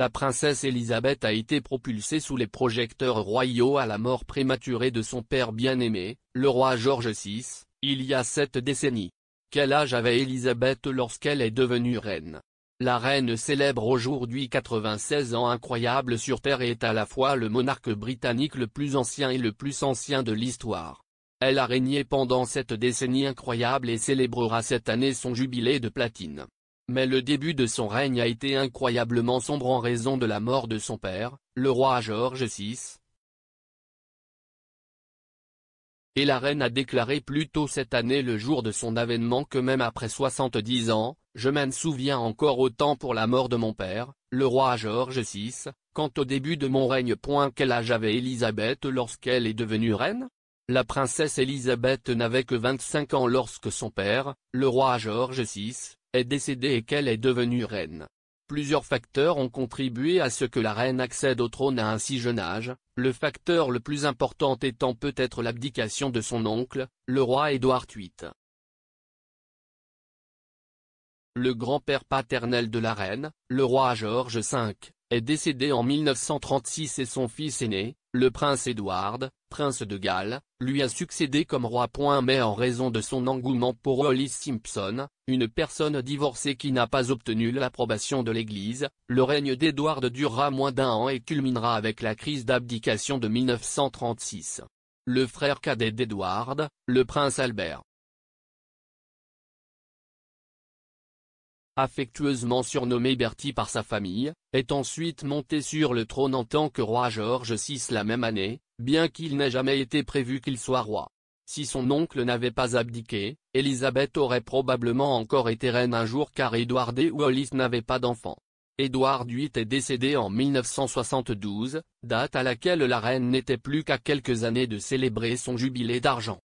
la princesse Elisabeth a été propulsée sous les projecteurs royaux à la mort prématurée de son père bien-aimé, le roi George VI, il y a sept décennies. Quel âge avait Elisabeth lorsqu'elle est devenue reine La reine célèbre aujourd'hui 96 ans incroyables sur Terre et est à la fois le monarque britannique le plus ancien et le plus ancien de l'histoire. Elle a régné pendant cette décennie incroyable et célébrera cette année son jubilé de platine. Mais le début de son règne a été incroyablement sombre en raison de la mort de son père, le roi George VI. Et la reine a déclaré plus tôt cette année le jour de son avènement que même après 70 ans, je m'en souviens encore autant pour la mort de mon père, le roi Georges VI, quant au début de mon règne. Quel âge avait Élisabeth lorsqu'elle est devenue reine La princesse Élisabeth n'avait que 25 ans lorsque son père, le roi Georges VI, est décédée et qu'elle est devenue reine. Plusieurs facteurs ont contribué à ce que la reine accède au trône à un si jeune âge, le facteur le plus important étant peut-être l'abdication de son oncle, le roi Édouard VIII. Le grand-père paternel de la reine, le roi George V, est décédé en 1936 et son fils aîné, le prince Édouard, prince de Galles, lui a succédé comme roi. Mais en raison de son engouement pour Holly Simpson, une personne divorcée qui n'a pas obtenu l'approbation de l'Église, le règne d'Édouard durera moins d'un an et culminera avec la crise d'abdication de 1936. Le frère cadet d'Édouard, le prince Albert, affectueusement surnommé Bertie par sa famille, est ensuite monté sur le trône en tant que roi George VI la même année, bien qu'il n'ait jamais été prévu qu'il soit roi. Si son oncle n'avait pas abdiqué, Élisabeth aurait probablement encore été reine un jour car Édouard et Wallis n'avait pas d'enfant. Édouard VIII est décédé en 1972, date à laquelle la reine n'était plus qu'à quelques années de célébrer son jubilé d'argent.